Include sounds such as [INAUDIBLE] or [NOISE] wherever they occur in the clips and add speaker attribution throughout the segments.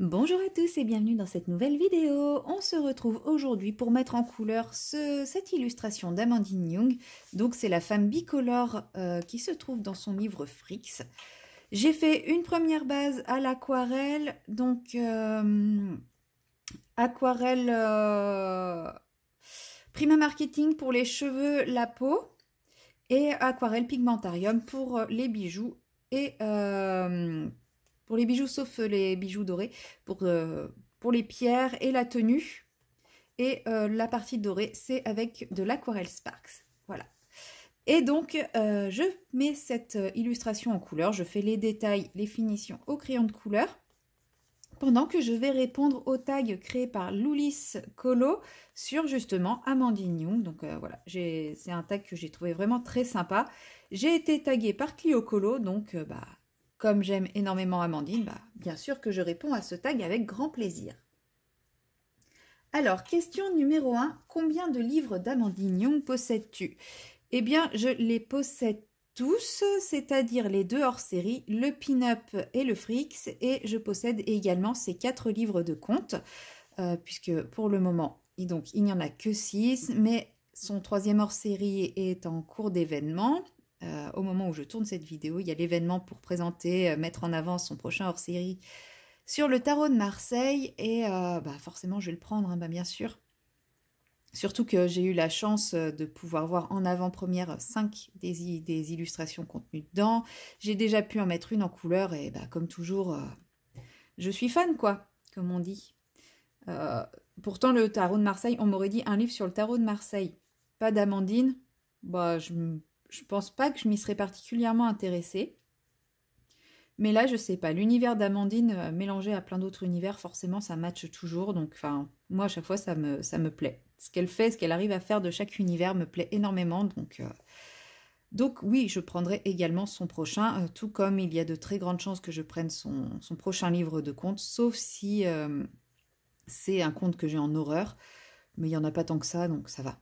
Speaker 1: Bonjour à tous et bienvenue dans cette nouvelle vidéo. On se retrouve aujourd'hui pour mettre en couleur cette illustration d'Amandine Young. Donc c'est la femme bicolore euh, qui se trouve dans son livre Frix. J'ai fait une première base à l'aquarelle, donc euh, aquarelle euh, Prima Marketing pour les cheveux, la peau et aquarelle Pigmentarium pour les bijoux et pour les bijoux, sauf euh, les bijoux dorés, pour, euh, pour les pierres et la tenue. Et euh, la partie dorée, c'est avec de l'aquarelle Sparks. Voilà. Et donc, je mets cette illustration en couleur. Je fais les détails, les finitions au crayon de couleur. Pendant que je vais répondre au tag créé par Loulis Colo sur justement Amandine Donc voilà, c'est un tag que j'ai trouvé vraiment très sympa. J'ai été taguée par Clio Colo, donc bah, comme j'aime énormément Amandine, bah, bien sûr que je réponds à ce tag avec grand plaisir. Alors, question numéro 1. Combien de livres d'Amandine Young possèdes-tu Eh bien, je les possède tous, c'est-à-dire les deux hors-série, le pin-up et le frix, et je possède également ces quatre livres de compte, euh, puisque pour le moment, donc, il n'y en a que six, mais son troisième hors-série est en cours d'événement, euh, au moment où je tourne cette vidéo, il y a l'événement pour présenter, euh, mettre en avant son prochain hors-série sur le tarot de Marseille. Et euh, bah, forcément, je vais le prendre, hein, bah, bien sûr. Surtout que j'ai eu la chance de pouvoir voir en avant-première cinq des, des, illustrations contenues dedans. J'ai déjà pu en mettre une en couleur et bah, comme toujours, je suis fan, quoi, comme on dit. pourtant, le tarot de Marseille, on m'aurait dit un livre sur le tarot de Marseille. Pas d'Amandine, bah, je je pense pas que je m'y serais particulièrement intéressée. Mais là, je sais pas. L'univers d'Amandine euh, mélangé à plein d'autres univers, forcément, ça matche toujours. Donc, enfin, moi, à chaque fois, ça me, ça me plaît. Ce qu'elle fait, ce qu'elle arrive à faire de chaque univers me plaît énormément. Donc, euh, donc oui, je prendrai également son prochain, euh, tout comme il y a de très grandes chances que je prenne son, prochain livre de contes, sauf si c'est un conte que j'ai en horreur. Mais il n'y en a pas tant que ça, donc ça va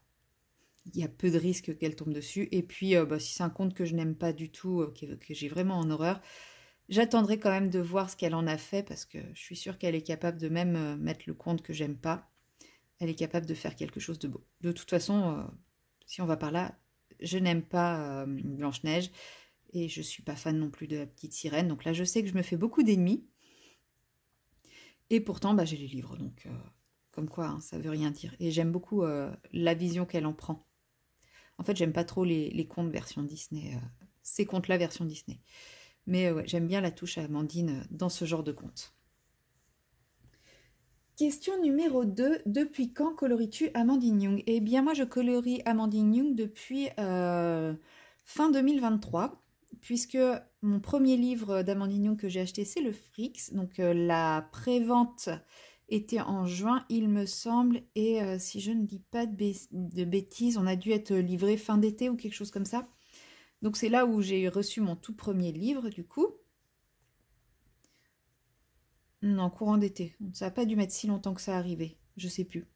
Speaker 1: il y a peu de risques qu'elle tombe dessus. Et puis, euh, bah, si c'est un conte que je n'aime pas du tout, euh, que, j'ai vraiment en horreur, j'attendrai quand même de voir ce qu'elle en a fait, parce que je suis sûre qu'elle est capable de même euh, mettre le compte que j'aime pas. Elle est capable de faire quelque chose de beau. De toute façon, si on va par là, je n'aime pas Blanche-Neige, et je ne suis pas fan non plus de la petite sirène. Donc là, je sais que je me fais beaucoup d'ennemis. Et pourtant, bah, j'ai les livres, donc comme quoi, hein, ça veut rien dire. Et j'aime beaucoup la vision qu'elle en prend. En fait, j'aime pas trop les, comptes contes version Disney, euh, ces contes-là version Disney. Mais euh, j'aime bien la touche Amandine euh, dans ce genre de contes. Question numéro 2. Depuis quand coloris-tu Amandine Young Eh bien, moi, je colorie Amandine Young depuis fin 2023, puisque mon premier livre d'Amandine Young que j'ai acheté, c'est le Frix, donc la prévente était en juin, il me semble, et euh, si je ne dis pas de, bêtises, on a dû être livré fin d'été ou quelque chose comme ça. Donc c'est là où j'ai reçu mon tout premier livre, du coup. Non, courant d'été. Ça n'a pas dû mettre si longtemps que ça arrivait. Je sais plus.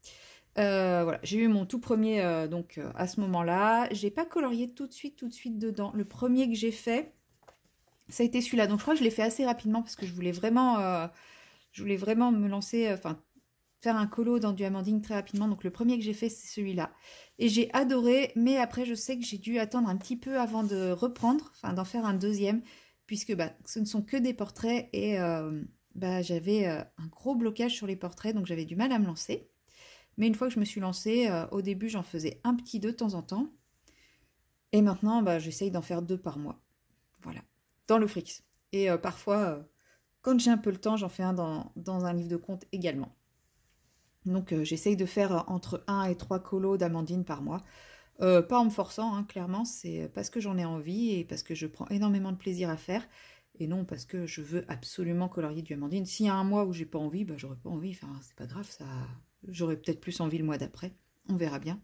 Speaker 1: Euh, voilà, j'ai eu mon tout premier euh, donc à ce moment-là. J'ai pas colorié tout de suite, tout de suite dedans. Le premier que j'ai fait, ça a été celui-là. Donc je crois que je l'ai fait assez rapidement parce que je voulais vraiment je voulais vraiment me lancer, euh, enfin, faire un colo dans du Amandine très rapidement. Donc le premier que j'ai fait, c'est celui-là. Et j'ai adoré, mais après, je sais que j'ai dû attendre un petit peu avant de reprendre, enfin, d'en faire un deuxième, puisque bah, ce ne sont que des portraits et euh, bah, j'avais euh, un gros blocage sur les portraits, donc j'avais du mal à me lancer. Mais une fois que je me suis lancée, au début, j'en faisais un petit deux de temps en temps. Et maintenant, bah, j'essaye d'en faire deux par mois. Voilà, dans le Frix. Et parfois, quand j'ai un peu le temps, j'en fais un dans, un livre de contes également. Donc euh, j'essaye de faire euh, entre 1 et 3 colos d'amandine par mois. Euh, pas en me forçant, hein, clairement, c'est parce que j'en ai envie et parce que je prends énormément de plaisir à faire. Et non parce que je veux absolument colorier du amandine. S'il y a un mois où j'ai pas envie, bah, j'aurais pas envie. Enfin, c'est pas grave, ça. J'aurais peut-être plus envie le mois d'après. On verra bien.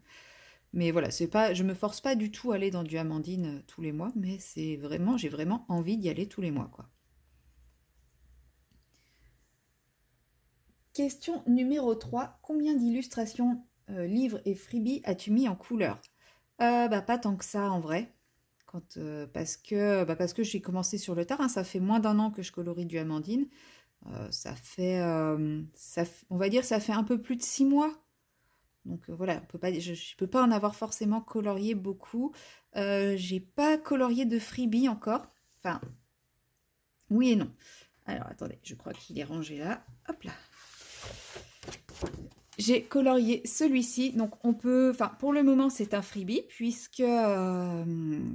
Speaker 1: Mais voilà, c'est pas, je me force pas du tout à aller dans du amandine tous les mois, mais c'est vraiment, j'ai vraiment envie d'y aller tous les mois, quoi. Question numéro 3. Combien d'illustrations, euh, livres et freebies as-tu mis en couleur euh, bah, Pas tant que ça en vrai. Euh, parce que, bah, que j'ai commencé sur le tard. Hein. ça fait moins d'un an que je colorie du amandine. ça fait, ça, on va dire, ça fait un peu plus de six mois. Donc voilà, pas, je ne peux pas en avoir forcément colorié beaucoup. j'ai pas colorié de freebie encore. Enfin, oui et non. Alors attendez, je crois qu'il est rangé là. Hop là. J'ai colorié celui-ci, donc on peut, enfin pour le moment c'est un freebie puisque, euh,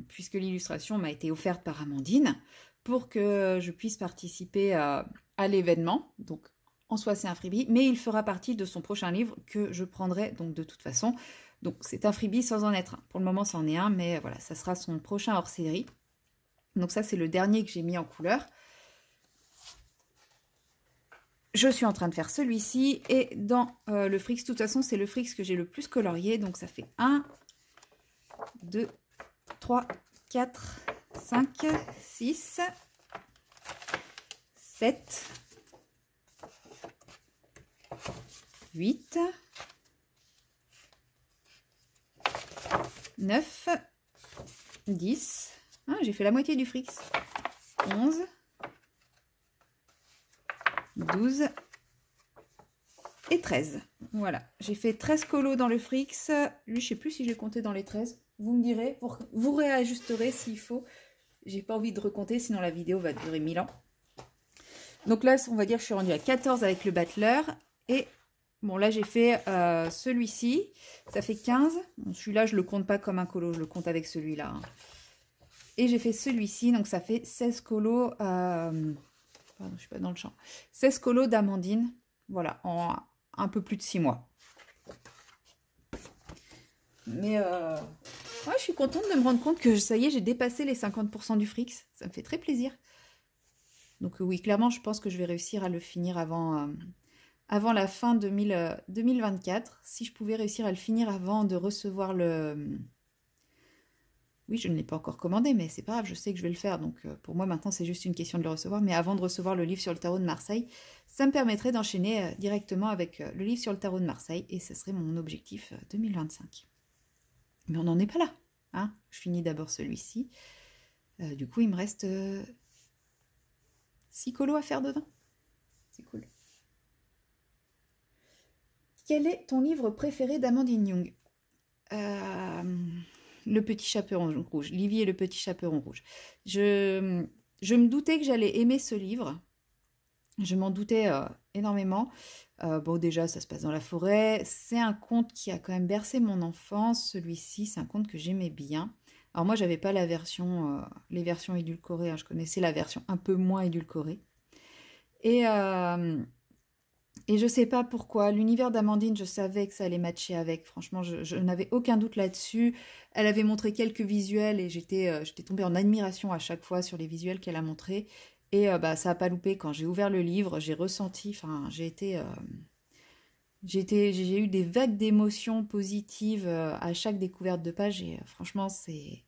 Speaker 1: puisque l'illustration m'a été offerte par Amandine pour que je puisse participer euh, à, l'événement. Donc en soi c'est un freebie, mais il fera partie de son prochain livre que je prendrai donc de toute façon. Donc c'est un freebie sans en être un. Pour le moment c'en est un, mais voilà, ça sera son prochain hors-série. Donc ça c'est le dernier que j'ai mis en couleur je suis en train de faire celui-ci. Et dans euh, le Frix, de toute façon, c'est le Frix que j'ai le plus colorié. Donc ça fait 1, 2, 3, 4, 5, 6, 7, 8, 9, 10. j'ai fait la moitié du Frix. 11, 12 et 13. Voilà, j'ai fait 13 colos dans le Frix. Lui, je sais plus si j'ai compté dans les 13. Vous me direz, vous, vous réajusterez s'il faut. J'ai pas envie de recompter, sinon la vidéo va durer 1000 ans. Donc là, on va dire que je suis rendue à 14 avec le battleur. Et bon, là, j'ai fait euh, celui-ci. Ça fait 15. celui-là, je ne le compte pas comme un colo, je le compte avec celui-là. Hein. Et j'ai fait celui-ci, donc ça fait 16 colos. Euh, je ne suis pas dans le champ. 16 colos d'amandine, voilà, en un peu plus de 6 mois. Mais euh, je suis contente de me rendre compte que ça y est, j'ai dépassé les 50% du fric. Ça me fait très plaisir. Donc oui, clairement, je pense que je vais réussir à le finir avant, euh, avant la fin 2024. Euh, si je pouvais réussir à le finir avant de recevoir le oui, je ne l'ai pas encore commandé, mais c'est pas grave, je sais que je vais le faire. Donc euh, pour moi, maintenant, c'est juste une question de le recevoir. Mais avant de recevoir le livre sur le tarot de Marseille, ça me permettrait d'enchaîner euh, directement avec euh, le livre sur le tarot de Marseille. Et ce serait mon objectif 2025. Mais on n'en est pas là. Hein. je finis d'abord celui-ci. du coup, il me reste six colos à faire dedans. C'est cool. Quel est ton livre préféré d'Amandine Young euh, le petit chaperon rouge, Livy et le petit chaperon rouge. Je, je me doutais que j'allais aimer ce livre. Je m'en doutais euh, énormément. Euh, bon, déjà, ça se passe dans la forêt. C'est un conte qui a quand même bercé mon enfance. Celui-ci, c'est un conte que j'aimais bien. Alors moi, j'avais pas la version, euh, les versions édulcorées. Hein. Je connaissais la version un peu moins édulcorée. Et et je sais pas pourquoi, l'univers d'Amandine, je savais que ça allait matcher avec. Franchement, je, n'avais aucun doute là-dessus. Elle avait montré quelques visuels et euh, j'étais tombée en admiration à chaque fois sur les visuels qu'elle a montrés. Et euh, bah, ça n'a pas loupé. Quand j'ai ouvert le livre, j'ai ressenti, enfin, j'ai été. Euh, j'ai eu des vagues d'émotions positives à chaque découverte de page. Et franchement, c'est.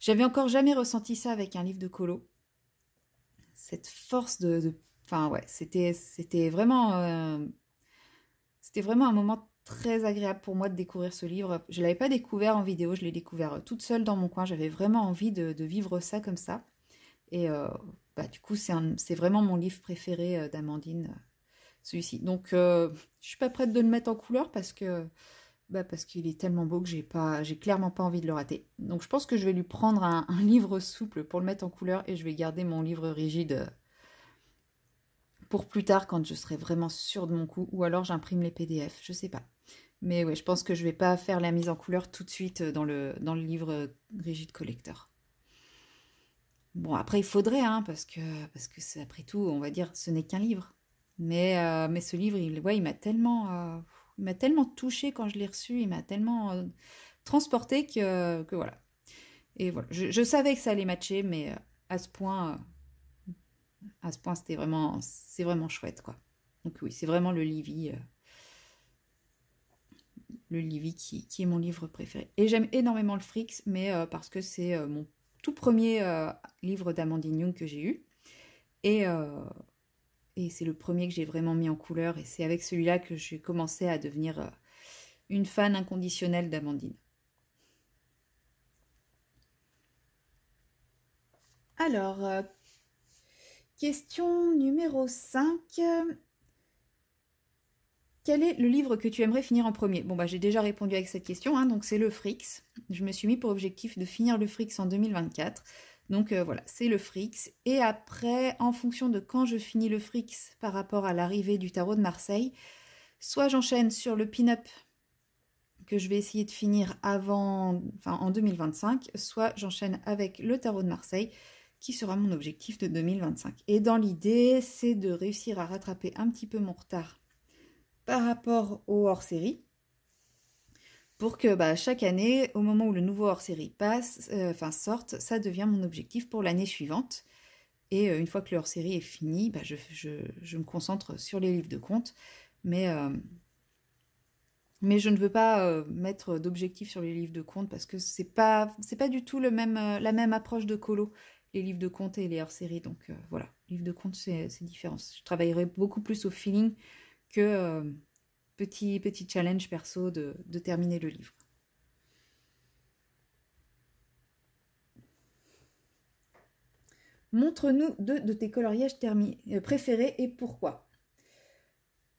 Speaker 1: J'avais encore jamais ressenti ça avec un livre de colo. Cette force de, de Enfin, ouais, c'était vraiment, euh, vraiment un moment très agréable pour moi de découvrir ce livre. Je ne l'avais pas découvert en vidéo, je l'ai découvert euh, toute seule dans mon coin. J'avais vraiment envie de, vivre ça comme ça. Et euh, bah, du coup, c'est vraiment mon livre préféré d'Amandine, celui-ci. Donc, je ne suis pas prête de le mettre en couleur parce que bah, parce qu'il est tellement beau que j'ai pas, j'ai clairement pas envie de le rater. Donc, je pense que je vais lui prendre un livre souple pour le mettre en couleur et je vais garder mon livre rigide pour plus tard quand je serai vraiment sûre de mon coup ou alors j'imprime les PDF, je sais pas. Mais ouais, je pense que je vais pas faire la mise en couleur tout de suite euh, dans le, dans le livre euh, Rigide Collector. Bon, après, il faudrait, hein, parce que, parce que après tout, on va dire, ce n'est qu'un livre. Mais, euh, mais ce livre, il, ouais, il m'a tellement, m'a tellement touché quand je l'ai reçu, il m'a tellement transporté que, que, voilà. Et voilà, je, je, savais que ça allait matcher, mais à ce point, à ce point, c'était vraiment, c'est vraiment chouette, quoi. Donc oui, c'est vraiment le Livy, euh, le Livy qui, est mon livre préféré. Et j'aime énormément le Frix, mais euh, parce que c'est euh, mon tout premier livre d'Amandine Young que j'ai eu. Et, et c'est le premier que j'ai vraiment mis en couleur. Et c'est avec celui-là que j'ai commencé à devenir une fan inconditionnelle d'Amandine. Alors, Question numéro 5. Quel est le livre que tu aimerais finir en premier Bon, bah, j'ai déjà répondu avec cette question, hein, donc c'est le Frix. Je me suis mis pour objectif de finir le Frix en 2024. Donc euh, voilà, c'est le Frix. Et après, en fonction de quand je finis le Frix par rapport à l'arrivée du tarot de Marseille, soit j'enchaîne sur le pin-up que je vais essayer de finir avant, en 2025, soit j'enchaîne avec le tarot de Marseille qui sera mon objectif de 2025. Et dans l'idée, c'est de réussir à rattraper un petit peu mon retard par rapport au hors-série, pour que bah, chaque année, au moment où le nouveau hors-série passe, euh, enfin sorte, ça devient mon objectif pour l'année suivante. Et euh, une fois que le hors-série est fini, bah, je, me concentre sur les livres de compte, mais euh, mais je ne veux pas mettre d'objectif sur les livres de compte parce que c'est pas pas du tout le même la même approche de colo les livres de compte et les hors-séries. Donc euh, voilà, Livre de compte c'est différent. Je travaillerai beaucoup plus au feeling que euh, petit, petit challenge perso de, terminer le livre. Montre-nous deux de tes coloriages euh, préférés et pourquoi.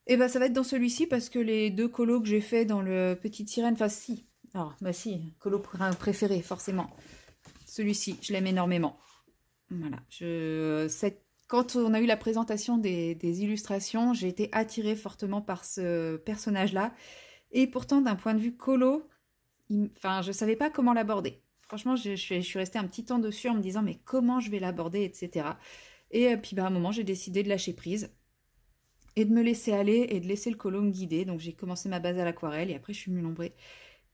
Speaker 1: eh ben ça va être dans celui-ci parce que les deux colos que j'ai fait dans le Petite Sirène, enfin si, alors ah, bah si, colo préféré forcément. Celui-ci, je l'aime énormément. Voilà. Je, quand on a eu la présentation des, illustrations, j'ai été attirée fortement par ce personnage-là. Et pourtant, d'un point de vue colo, enfin, je ne savais pas comment l'aborder. Franchement, je, suis, je, restée un petit temps dessus en me disant mais comment je vais l'aborder, etc. Et euh, puis bah, à un moment, j'ai décidé de lâcher prise et de me laisser aller et de laisser le colo me guider. Donc j'ai commencé ma base à l'aquarelle et après je suis mulombrée.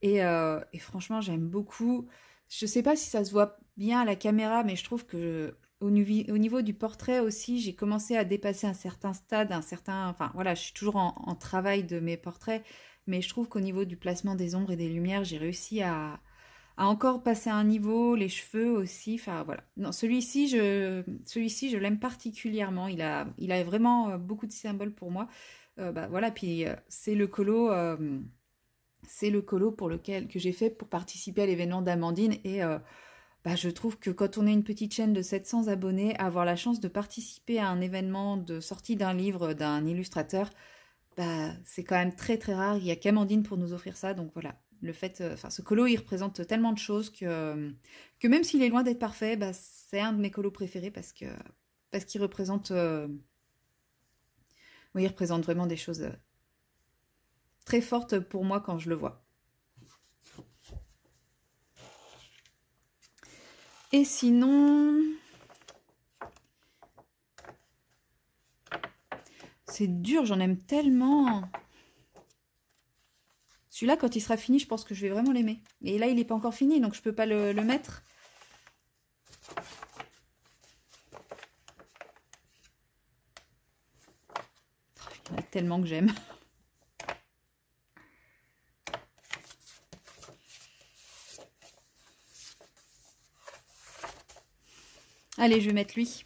Speaker 1: Euh, et franchement, j'aime beaucoup je sais pas si ça se voit bien à la caméra, mais je trouve que au, niveau du portrait aussi, j'ai commencé à dépasser un certain stade, un certain. Enfin voilà, je suis toujours en, travail de mes portraits, mais je trouve qu'au niveau du placement des ombres et des lumières, j'ai réussi à, encore passer un niveau, les cheveux aussi, enfin voilà. Non, celui-ci, je, celui je l'aime particulièrement. Il a, il a vraiment euh, beaucoup de symboles pour moi. Euh, bah voilà, puis euh, c'est le colo c'est le colo pour lequel que j'ai fait pour participer à l'événement d'Amandine et euh, bah, je trouve que quand on est une petite chaîne de 700 abonnés, avoir la chance de participer à un événement de sortie d'un livre d'un illustrateur, bah, c'est quand même très très rare. Il y a qu'Amandine pour nous offrir ça, donc voilà. Le fait, euh, enfin, ce colo, il représente tellement de choses que, que même s'il est loin d'être parfait, bah, c'est un de mes colos préférés parce que parce qu'il représente, euh, il représente vraiment des choses très forte pour moi quand je le vois. Et sinon, c'est dur, j'en aime tellement. Celui-là, quand il sera fini, je pense que je vais vraiment l'aimer. mais là, il n'est pas encore fini, donc je peux pas le, le mettre. Oh, il tellement que j'aime. Allez, je vais mettre lui.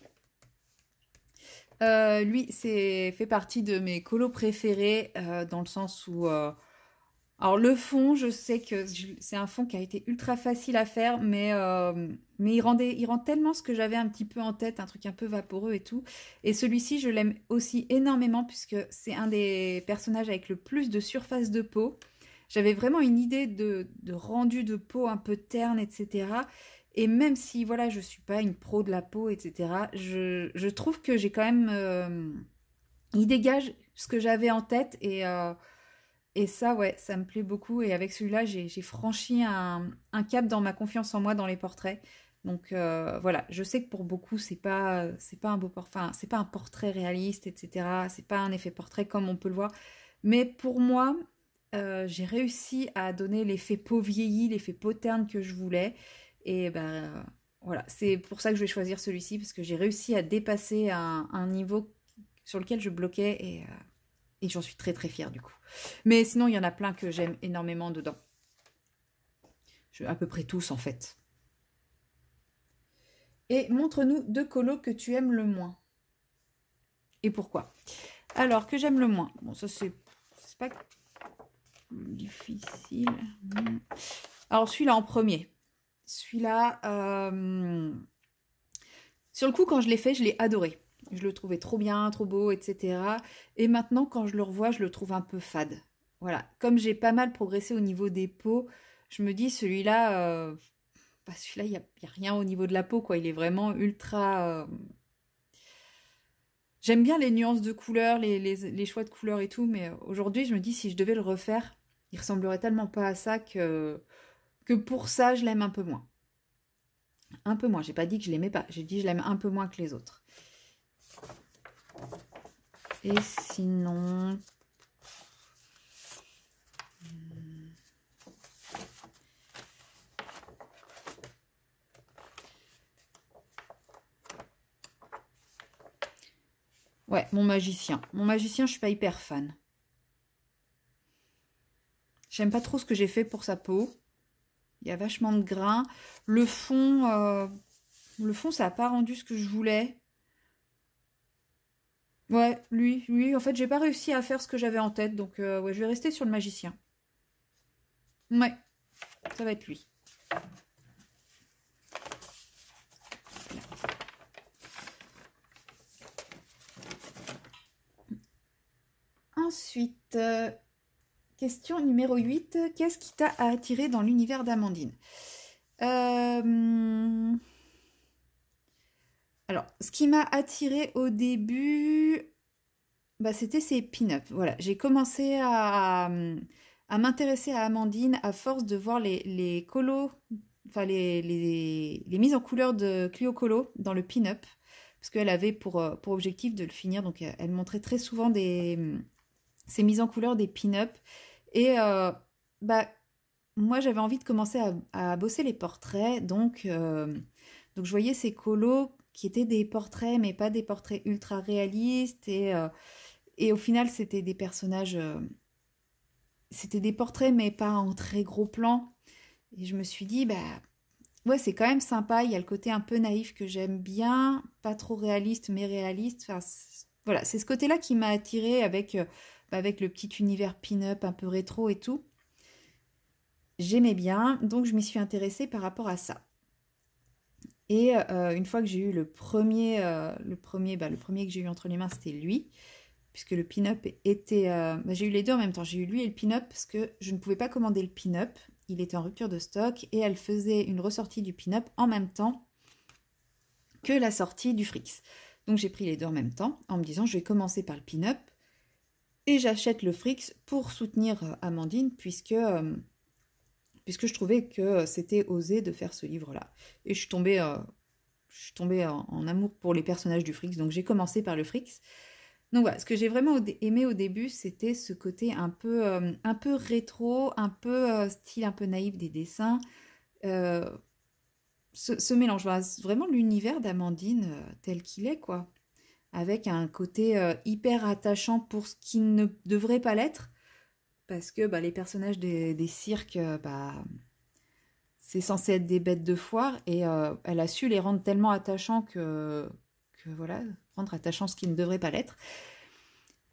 Speaker 1: Euh, lui, c'est fait partie de mes colos préférés euh, dans le sens où... Euh, alors le fond, je sais que c'est un fond qui a été ultra facile à faire, mais, mais il, rendait, il rend tellement ce que j'avais un petit peu en tête, un truc un peu vaporeux et tout. Et celui-ci, je l'aime aussi énormément puisque c'est un des personnages avec le plus de surface de peau. J'avais vraiment une idée de rendu de peau un peu terne, etc. Et même si, voilà, je suis pas une pro de la peau, etc., je, trouve que j'ai quand même... Euh, il dégage ce que j'avais en tête et... Euh, et ça, ouais, ça me plaît beaucoup. Et avec celui-là, j'ai franchi un, cap dans ma confiance en moi dans les portraits. Donc euh, voilà, je sais que pour beaucoup, c'est pas c'est pas un beau portrait, c'est pas un portrait réaliste, etc. C'est pas un effet portrait comme on peut le voir. Mais pour moi, j'ai réussi à donner l'effet peau vieilli, l'effet peau que je voulais. Et ben voilà, c'est pour ça que je vais choisir celui-ci, parce que j'ai réussi à dépasser un, niveau sur lequel je bloquais euh, et, j'en suis très très fière du coup. Mais sinon, il y en a plein que j'aime énormément dedans. à peu près tous en fait. Et montre-nous deux colos que tu aimes le moins. Et pourquoi Alors, que j'aime le moins. Bon, ça c'est pas difficile. Hmm. Alors celui-là en premier. Celui-là, euh, sur le coup, quand je l'ai fait, je l'ai adoré. Je le trouvais trop bien, trop beau, etc. Et maintenant, quand je le revois, je le trouve un peu fade. Voilà. Comme j'ai pas mal progressé au niveau des peaux, je me dis, celui-là, euh, bah, celui-là, il n'y a, rien au niveau de la peau, quoi. Il est vraiment ultra. Euh, j'aime bien les nuances de couleurs, les, les, choix de couleurs et tout, mais aujourd'hui, je me dis, si je devais le refaire, il ressemblerait tellement pas à ça que que pour ça, je l'aime un peu moins. Un peu moins. J'ai pas dit que je l'aimais pas. J'ai dit que je l'aime un peu moins que les autres. Et sinon... Hmm. Ouais, mon magicien. Mon magicien, je suis pas hyper fan. J'aime pas trop ce que j'ai fait pour sa peau. Il y a vachement de grains. Le fond, euh, le fond, ça n'a pas rendu ce que je voulais. Ouais, lui, lui, en fait, j'ai pas réussi à faire ce que j'avais en tête, donc euh, ouais, je vais rester sur le magicien. Ouais, ça va être lui. Ensuite, euh, Question numéro 8. Qu'est-ce qui t'a attiré dans l'univers d'Amandine euh, Alors, ce qui m'a attiré au début, bah, c'était ces pin ups Voilà, j'ai commencé à, m'intéresser à Amandine à force de voir les, colos, enfin les, les, mises en couleur de Clio Colo dans le pin-up. Parce qu'elle avait pour, euh, pour objectif de le finir. Donc, elle montrait très souvent des, ces mises en couleur des pin-up. Et euh, bah, moi, j'avais envie de commencer à, bosser les portraits. Donc, euh, donc, je voyais ces colos qui étaient des portraits, mais pas des portraits ultra réalistes. Et, euh, et au final, c'était des personnages. c'était des portraits, mais pas en très gros plan. Et je me suis dit, bah. Ouais, c'est quand même sympa. Il y a le côté un peu naïf que j'aime bien, pas trop réaliste, mais réaliste. Enfin, voilà, c'est ce côté-là qui m'a attirée avec avec le petit univers pin-up un peu rétro et tout. J'aimais bien, donc je m'y suis intéressée par rapport à ça. Et euh, une fois que j'ai eu le premier, euh, le premier, bah, le premier que j'ai eu entre les mains, c'était lui, puisque le pin-up était, euh, bah, j'ai eu les deux en même temps, j'ai eu lui et le pin-up parce que je ne pouvais pas commander le pin-up, il était en rupture de stock et elle faisait une ressortie du pin-up en même temps que la sortie du Frix. Donc j'ai pris les deux en même temps en me disant je vais commencer par le pin-up et j'achète le Frix pour soutenir euh, Amandine puisque, euh, puisque je trouvais que c'était osé de faire ce livre-là. Et je suis tombée, euh, je suis tombée en, amour pour les personnages du Frix, donc j'ai commencé par le Frix. Donc voilà, ce que j'ai vraiment aimé au début, c'était ce côté un peu, un peu rétro, un peu style un peu naïf des dessins. Ce, ce, mélange, vraiment l'univers d'Amandine tel qu'il est, quoi avec un côté euh, hyper attachant pour ce qui ne devrait pas l'être, parce que bah, les personnages des, cirques, euh, bah, c'est censé être des bêtes de foire, et euh, elle a su les rendre tellement attachants que, que voilà, rendre attachant ce qui ne devrait pas l'être.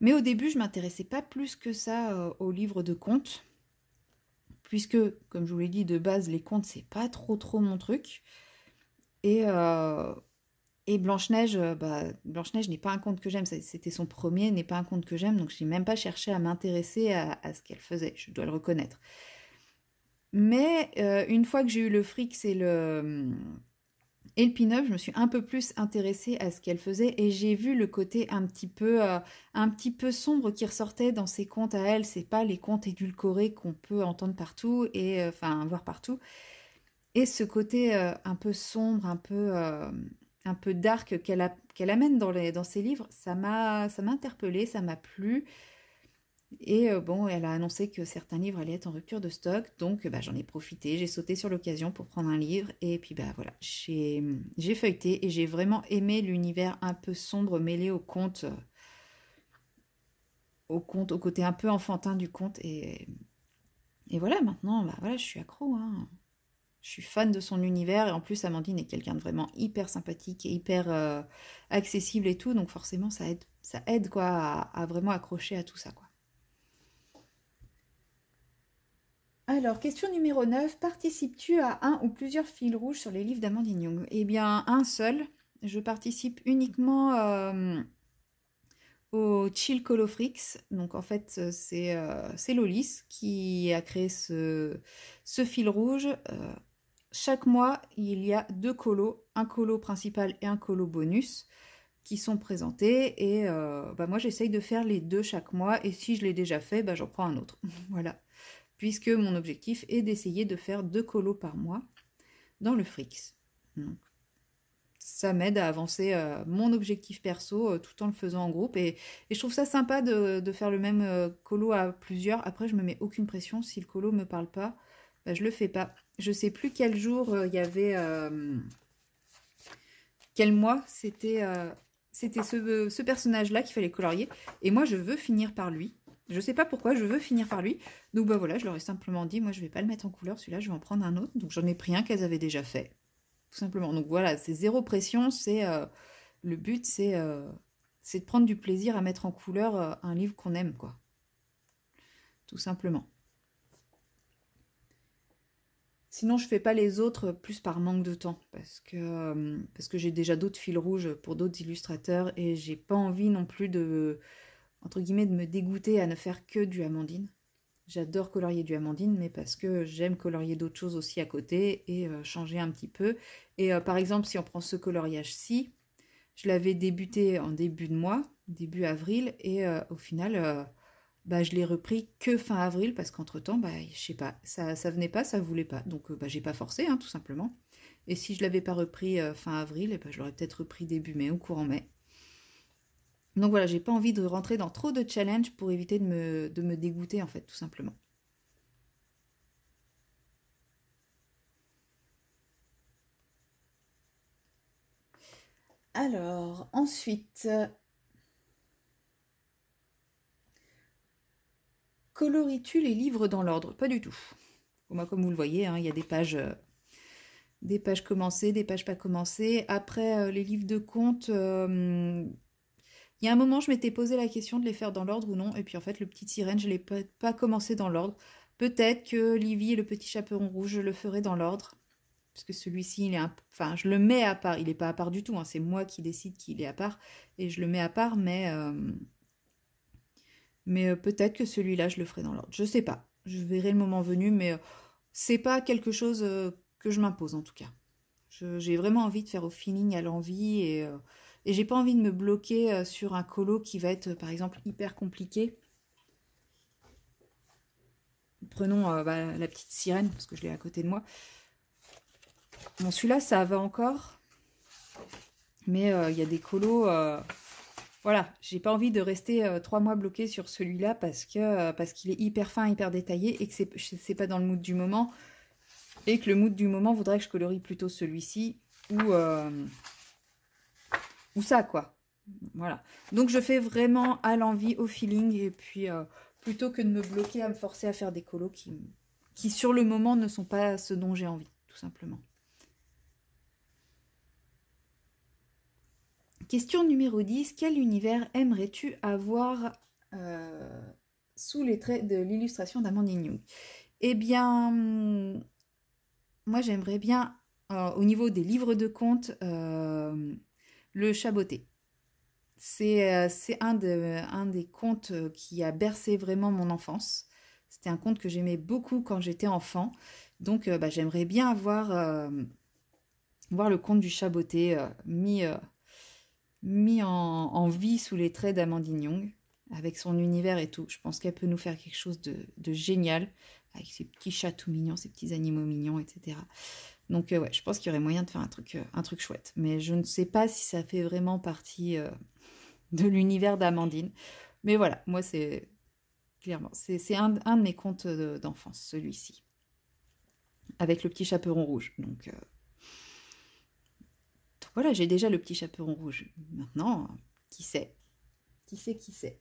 Speaker 1: Mais au début, je m'intéressais pas plus que ça aux livres de contes, puisque, comme je vous l'ai dit, de base, les contes, c'est pas trop trop mon truc. Et et Blanche-Neige, euh, bah, Blanche-Neige n'est pas un conte que j'aime, c'était son premier, n'est pas un conte que j'aime, donc je n'ai même pas cherché à m'intéresser à, ce qu'elle faisait, je dois le reconnaître. Mais euh, une fois que j'ai eu le fric euh, et le, et pin je me suis un peu plus intéressée à ce qu'elle faisait et j'ai vu le côté un petit peu, un petit peu sombre qui ressortait dans ses contes à elle. C'est pas les contes édulcorés qu'on peut entendre partout et enfin voir partout. Et ce côté un peu sombre, un peu un peu dark qu'elle amène dans, ses livres, ça m'a interpellé, ça m'a plu. Et euh, bon, elle a annoncé que certains livres allaient être en rupture de stock, donc bah, j'en ai profité, j'ai sauté sur l'occasion pour prendre un livre, et puis bah voilà, j'ai feuilleté et j'ai vraiment aimé l'univers un peu sombre mêlé au conte, euh, au conte, au côté un peu enfantin du conte, et, et voilà, maintenant, bah voilà, je suis accro. Hein. Je suis fan de son univers et en plus Amandine est quelqu'un de vraiment hyper sympathique et hyper euh, accessible et tout, donc forcément ça aide, ça aide quoi à, vraiment accrocher à tout ça quoi. Alors, question numéro 9. Participes-tu à un ou plusieurs fils rouges sur les livres d'Amandine Young Eh bien, un seul. Je participe uniquement euh, au Chill Colofrix. Donc, en fait, euh, c'est Lolis qui a créé ce, ce fil rouge. Chaque mois, il y a deux colos, un colo principal et un colo bonus qui sont présentés. Et euh, bah moi, j'essaye de faire les deux chaque mois. Et si je l'ai déjà fait, bah, j'en prends un autre. [LAUGHS] voilà. Puisque mon objectif est d'essayer de faire deux colos par mois dans le Frix. ça m'aide à avancer euh, mon objectif perso euh, tout en le faisant en groupe. Et, je trouve ça sympa de, faire le même colo à plusieurs. Après, je ne me mets aucune pression. Si le colo ne me parle pas, bah, je le fais pas je ne sais plus quel jour euh, il y avait... Euh, quel mois c'était euh, c'était ce, personnage-là qu'il fallait colorier. Et moi, je veux finir par lui. Je ne sais pas pourquoi, je veux finir par lui. Donc bah voilà, je leur ai simplement dit, moi je vais pas le mettre en couleur, celui-là, je vais en prendre un autre. Donc j'en ai pris un qu'elles avaient déjà fait. Tout simplement. Donc voilà, c'est zéro pression, c'est... le but, c'est de prendre du plaisir à mettre en couleur un livre qu'on aime, quoi. Tout simplement. Sinon, je fais pas les autres plus par manque de temps, parce que, euh, parce que j'ai déjà d'autres fils rouges pour d'autres illustrateurs et j'ai pas envie non plus de, entre guillemets, de me dégoûter à ne faire que du Amandine. J'adore colorier du Amandine, mais parce que j'aime colorier d'autres choses aussi à côté et euh, changer un petit peu. Et euh, par exemple, si on prend ce coloriage-ci, je l'avais débuté en début de mois, début avril, et au final, bah, je l'ai repris que fin avril parce qu'entre-temps, bah, je sais pas, ça, ça venait pas, ça voulait pas. Donc euh, bah, j'ai pas forcé, hein, tout simplement. Et si je l'avais pas repris euh, fin avril, et eh bah, ben, je l'aurais peut-être repris début mai ou courant mai. Donc voilà, j'ai pas envie de rentrer dans trop de challenges pour éviter de me, de me dégoûter en fait, tout simplement. Alors, ensuite, coloris-tu les livres dans l'ordre Pas du tout. Moi, comme vous le voyez, hein, il y a des pages, euh, des pages commencées, des pages pas commencées. Après, euh, les livres de contes, euh, il y a un moment, je m'étais posé la question de les faire dans l'ordre ou non. Et puis, en fait, le petit sirène, je ne l'ai pas, commencé dans l'ordre. Peut-être que Livy et le petit chaperon rouge, je le ferai dans l'ordre. Parce que celui-ci, il est un... enfin, je le mets à part. Il n'est pas à part du tout. Hein. C'est moi qui décide qu'il est à part. Et je le mets à part, mais mais euh, peut-être que celui-là, je le ferai dans l'ordre. Je sais pas. Je verrai le moment venu, mais euh, c'est pas quelque chose euh, que je m'impose en tout cas. J'ai vraiment envie de faire au feeling, à l'envie, et, et j'ai pas envie de me bloquer sur un colo qui va être par exemple hyper compliqué. Prenons bah, la petite sirène, parce que je l'ai à côté de moi. Bon, celui-là, ça va encore. Mais il y a des colos, voilà, j'ai pas envie de rester euh, trois mois bloqué sur celui-là parce que euh, parce qu'il est hyper fin, hyper détaillé et que c'est pas dans le mood du moment et que le mood du moment voudrait que je colorie plutôt celui-ci ou euh, ou ça quoi. Voilà. Donc je fais vraiment à l'envie, au feeling et puis plutôt que de me bloquer à me forcer à faire des colos qui qui sur le moment ne sont pas ce dont j'ai envie tout simplement. Question numéro 10. Quel univers aimerais-tu avoir euh, sous les traits de l'illustration d'Amandine Young Eh bien, moi j'aimerais bien, euh, au niveau des livres de contes, euh, le chaboté. C'est un, des contes qui a bercé vraiment mon enfance. C'était un conte que j'aimais beaucoup quand j'étais enfant. Donc bah, j'aimerais bien avoir, voir le conte du chaboté mis mis en, vie sous les traits d'Amandine Young, avec son univers et tout. Je pense qu'elle peut nous faire quelque chose de, génial, avec ses petits chats tout mignons, ses petits animaux mignons, etc. Donc euh, ouais, je pense qu'il y aurait moyen de faire un truc, euh, un truc chouette. Mais je ne sais pas si ça fait vraiment partie euh, [LAUGHS] de l'univers d'Amandine. Mais voilà, moi c'est clairement, c'est un, un, de mes contes d'enfance, celui-ci. Avec le petit chaperon rouge. Donc voilà, j'ai déjà le petit chaperon rouge. Maintenant, qui sait Qui sait, qui sait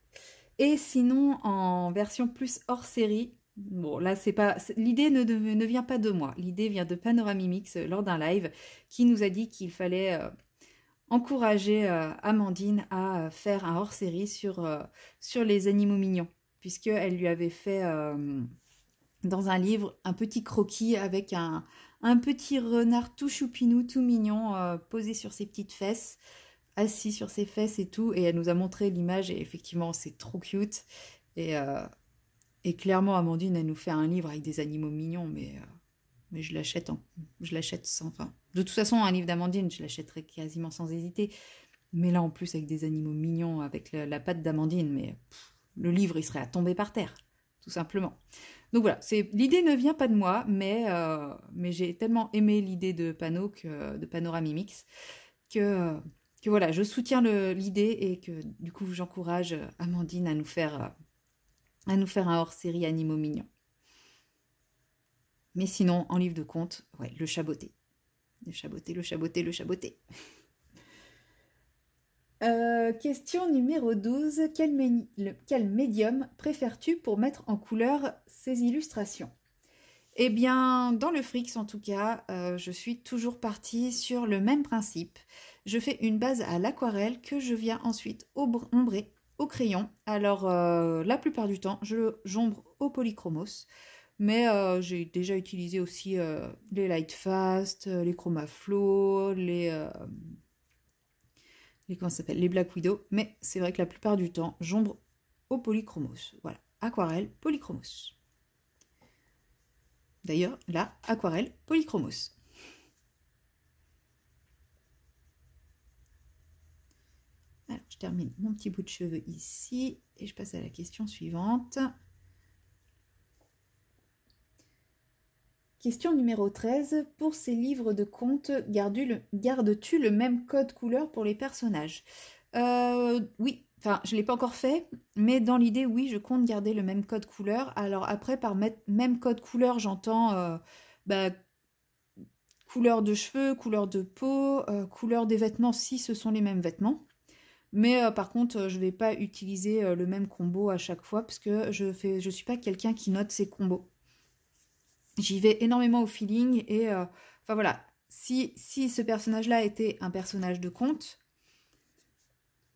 Speaker 1: Et sinon, en version plus hors série, Bon, là, c'est pas. L'idée ne, vient pas de moi. L'idée vient de Panoramimix euh, lors d'un live qui nous a dit qu'il fallait euh, encourager euh, Amandine à faire un hors série sur, sur les animaux mignons, puisqu'elle lui avait fait dans un livre un petit croquis avec un, un petit renard tout choupinou, tout mignon, euh, posé sur ses petites fesses, assis sur ses fesses et tout. Et elle nous a montré l'image et effectivement, c'est trop cute. Et, euh, et, clairement, Amandine, elle nous fait un livre avec des animaux mignons, mais, euh, mais je l'achète je l'achète sans fin. De toute façon, un livre d'Amandine, je l'achèterai quasiment sans hésiter. Mais là, en plus, avec des animaux mignons, avec la, patte d'Amandine, mais le livre, il serait à tomber par terre, tout simplement. Donc voilà, c'est l'idée ne vient pas de moi, mais, euh, mais j'ai tellement aimé l'idée de panneau que de que, que voilà, je soutiens l'idée et que du coup j'encourage Amandine à nous faire à nous faire un hors-série animaux mignons. Mais sinon, en livre de compte, ouais, le chaboté Le chaboté le chaboté le chaboté. Euh, question numéro 12. Quel, médium préfères-tu pour mettre en couleur ces illustrations Eh bien, dans le Frix, en tout cas, euh, je suis toujours partie sur le même principe. Je fais une base à l'aquarelle que je viens ensuite ombrer au crayon. Alors, euh, la plupart du temps, je j'ombre au polychromos. Mais j'ai déjà utilisé aussi les Light Fast, les Chromaflow, les les, comment s'appelle, les Black Widow, mais c'est vrai que la plupart du temps, j'ombre au polychromos. Voilà, aquarelle, polychromos. D'ailleurs, là, aquarelle, polychromos. Alors, je termine mon petit bout de cheveux ici et je passe à la question suivante. Question numéro 13. Pour ces livres de contes, gardes-tu le même code couleur pour les personnages euh, Oui, Enfin, je ne l'ai pas encore fait, mais dans l'idée, oui, je compte garder le même code couleur. Alors après, par même code couleur, j'entends euh, bah, couleur de cheveux, couleur de peau, euh, couleur des vêtements, si ce sont les mêmes vêtements. Mais par contre, je ne vais pas utiliser le même combo à chaque fois, parce que je ne je suis pas quelqu'un qui note ses combos. J'y vais énormément au feeling et euh, enfin voilà, si, ce personnage-là était un personnage de conte,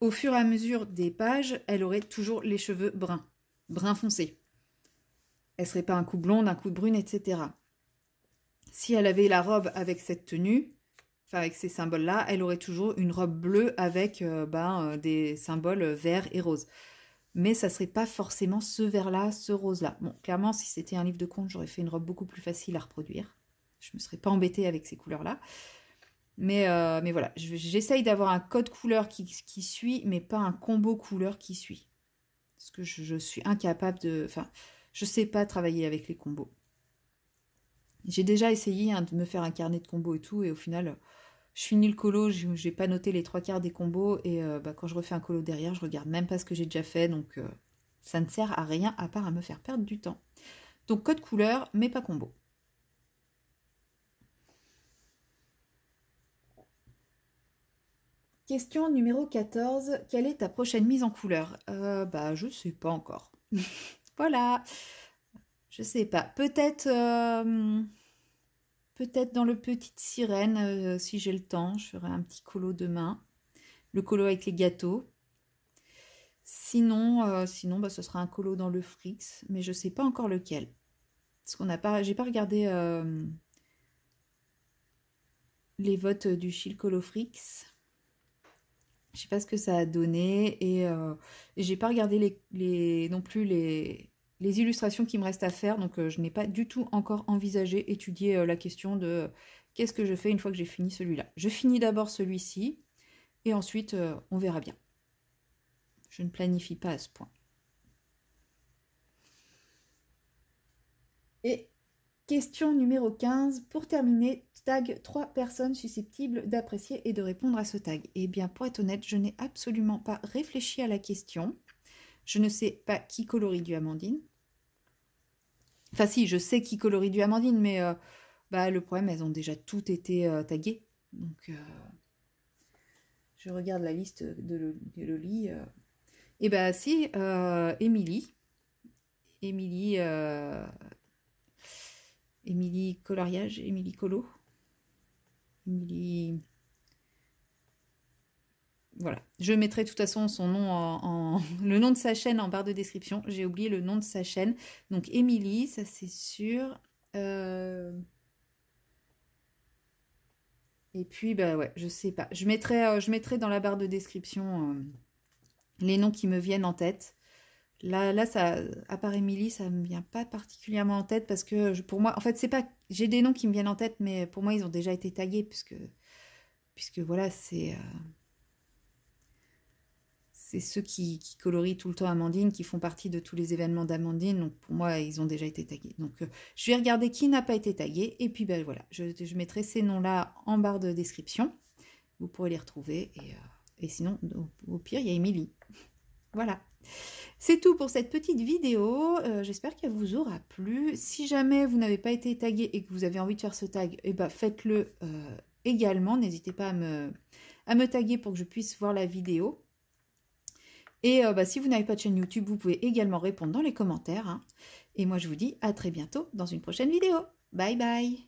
Speaker 1: au fur et à mesure des pages, elle aurait toujours les cheveux bruns, brun foncé. Elle serait pas un coup blonde, un coup brune, etc. Si elle avait la robe avec cette tenue, enfin avec ces symboles-là, elle aurait toujours une robe bleue avec euh, ben, euh, des symboles verts et roses mais ça serait pas forcément ce vert-là, ce rose-là. Bon, clairement, si c'était un livre de contes, j'aurais fait une robe beaucoup plus facile à reproduire. Je ne me serais pas embêtée avec ces couleurs-là. Mais, euh, mais voilà, j'essaye d'avoir un code couleur qui, suit, mais pas un combo couleur qui suit. Parce que je, suis incapable de... Enfin, je sais pas travailler avec les combos. J'ai déjà essayé hein, de me faire un carnet de combos et tout, et au final, je finis le colo, n'ai pas noté les trois quarts des combos et euh, bah, quand je refais un colo derrière, je regarde même pas ce que j'ai déjà fait, donc euh, ça ne sert à rien à part à me faire perdre du temps. Donc code couleur, mais pas combo. Question numéro 14, quelle est ta prochaine mise en couleur euh, Bah je sais pas encore. [LAUGHS] voilà, je sais pas. Peut-être euh, Peut-être dans le Petite Sirène, euh, si j'ai le temps, je ferai un petit colo demain. Le colo avec les gâteaux. Sinon, euh, sinon bah, ce sera un colo dans le Frix, mais je ne sais pas encore lequel. Parce qu'on n'a pas, j'ai pas regardé euh, les votes du Chill Colo Frix. Je sais pas ce que ça a donné et, je j'ai pas regardé les, non plus les, les illustrations qui me restent à faire. Donc euh, je n'ai pas du tout encore envisagé, étudié euh, la question de euh, qu'est-ce que je fais une fois que j'ai fini celui-là. Je finis d'abord celui-ci et ensuite on verra bien. Je ne planifie pas à ce point. Et question numéro 15, pour terminer, tag trois personnes susceptibles d'apprécier et de répondre à ce tag. Eh bien, pour être honnête, je n'ai absolument pas réfléchi à la question. Je ne sais pas qui colorie du Amandine. Enfin si, je sais qui colorie du Amandine, mais euh, bah, le problème, elles ont déjà toutes été euh, taguées. Donc, euh, je regarde la liste de Loli. Et eh bah ben, si, Émilie. Émilie... Émilie Coloriage, Émilie Colo. Émilie... Voilà. Je mettrai de toute façon son nom en, [LAUGHS] le nom de sa chaîne en barre de description. J'ai oublié le nom de sa chaîne. Donc Émilie, ça c'est sûr. Euh, et puis bah ouais, je sais pas. Je mettrai, euh, je mettrai dans la barre de description euh, les noms qui me viennent en tête. Là, là, ça, à part Émilie, ça ne me vient pas particulièrement en tête parce que pour moi, en fait, c'est pas, j'ai des noms qui me viennent en tête, mais pour moi, ils ont déjà été tagués puisque, puisque voilà, c'est c'est ceux qui, qui, colorient tout le temps Amandine, qui font partie de tous les événements d'Amandine. Donc pour moi, ils ont déjà été tagués. Donc euh, je vais regarder qui n'a pas été tagué. Et puis ben voilà, je, mettrai ces noms-là en barre de description. Vous pourrez les retrouver. Et, euh, sinon, au, pire, il y a Émilie. Voilà. C'est tout pour cette petite vidéo. Euh, j'espère qu'elle vous aura plu. Si jamais vous n'avez pas été tagué et que vous avez envie de faire ce tag, eh ben, faites-le également. N'hésitez pas à me, à me taguer pour que je puisse voir la vidéo. Et euh, bah, si vous n'avez pas de chaîne YouTube, vous pouvez également répondre dans les commentaires. Hein. Et moi, je vous dis à très bientôt dans une prochaine vidéo. Bye bye